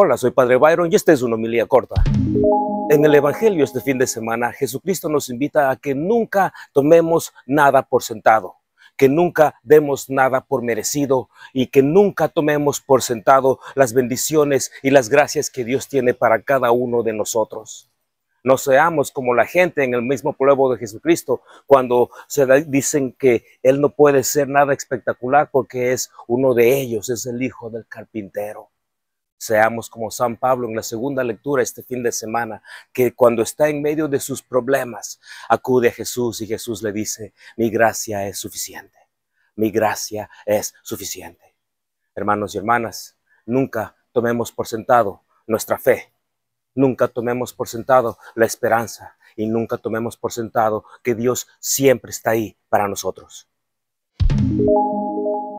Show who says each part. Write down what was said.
Speaker 1: Hola, soy Padre Byron y esta es una homilía corta. En el Evangelio este fin de semana, Jesucristo nos invita a que nunca tomemos nada por sentado, que nunca demos nada por merecido y que nunca tomemos por sentado las bendiciones y las gracias que Dios tiene para cada uno de nosotros. No seamos como la gente en el mismo pueblo de Jesucristo cuando se dicen que Él no puede ser nada espectacular porque es uno de ellos, es el hijo del carpintero. Seamos como San Pablo en la segunda lectura este fin de semana, que cuando está en medio de sus problemas, acude a Jesús y Jesús le dice, mi gracia es suficiente, mi gracia es suficiente. Hermanos y hermanas, nunca tomemos por sentado nuestra fe, nunca tomemos por sentado la esperanza y nunca tomemos por sentado que Dios siempre está ahí para nosotros.